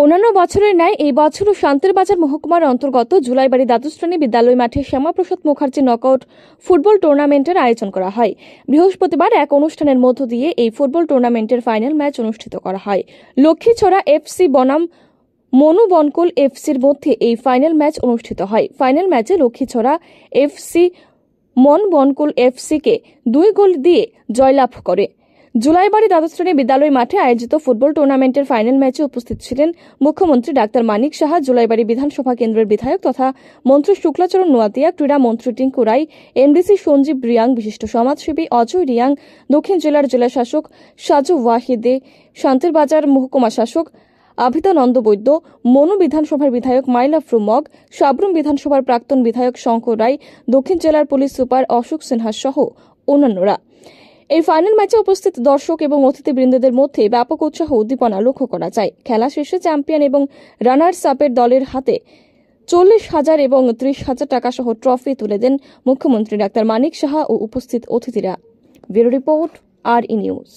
অন্যান্য বছরের ন্যায় এই বছরও শান্তির বাজার মহকুমার অন্তর্গত জুলাইবাড়ি দ্বাদশ শ্রেণী বিদ্যালয় মাঠে শ্যামাপ্রসাদ মুখার্জি নকআউট ফুটবল টুর্নামেন্টের আয়োজন করা হয় বৃহস্পতিবার এক অনুষ্ঠানের মধ্য দিয়ে এই ফুটবল টুর্নামেন্টের ফাইনাল ম্যাচ অনুষ্ঠিত করা হয় লক্ষ্মীছড়া এফসি বনাম মনু বনকল এফসির মধ্যে এই ফাইনাল ম্যাচ অনুষ্ঠিত হয় ফাইনাল ম্যাচে লক্ষ্মীছড়া এফসি মন বনকুল এফসিকে দুই গোল দিয়ে জয়লাভ করে জুলাইবাড়ি দ্বাদশ শ্রেণী বিদ্যালয় মাঠে আয়োজিত ফুটবল টুর্নামেন্টের ফাইনাল ম্যাচে উপস্থিত ছিলেন মুখ্যমন্ত্রী ডাক্তার মানিক সাহা জুলাইবাড়ি বিধানসভা কেন্দ্রের বিধায়ক তথা মন্ত্রী শুক্লাচরণ নোয়াতিয়া ক্রীড়া মন্ত্রী টিঙ্কু রাই এমডিসি সঞ্জীব রিয়াং বিশিষ্ট সমাজসেবী অজয় রিয়াং দক্ষিণ জেলার জেলা শাসক সাজু ওয়াহিদে শান্তির বাজার মহকুমা শাসক আভিতানন্দ বৈদ্য মনু বিধানসভার বিধায়ক মাইলা ফ্রুমগ সাবরুম বিধানসভার প্রাক্তন বিধায়ক শঙ্কর রায় দক্ষিণ জেলার পুলিশ সুপার অশোক সিনহা সহ অন্যান্যরা এই ফাইনাল ম্যাচে উপস্থিত দর্শক এবং অতিথিবৃন্দদের মধ্যে ব্যাপক উৎসাহ উদ্দীপনা লক্ষ্য করা যায় খেলা শেষে চ্যাম্পিয়ন এবং রানার্স আপের দলের হাতে চল্লিশ হাজার এবং ত্রিশ হাজার টাকা সহ ট্রফি তুলে দেন মুখ্যমন্ত্রী ডাক্তার মানিক সাহা ও উপস্থিত অতিথিরা bureau report R E news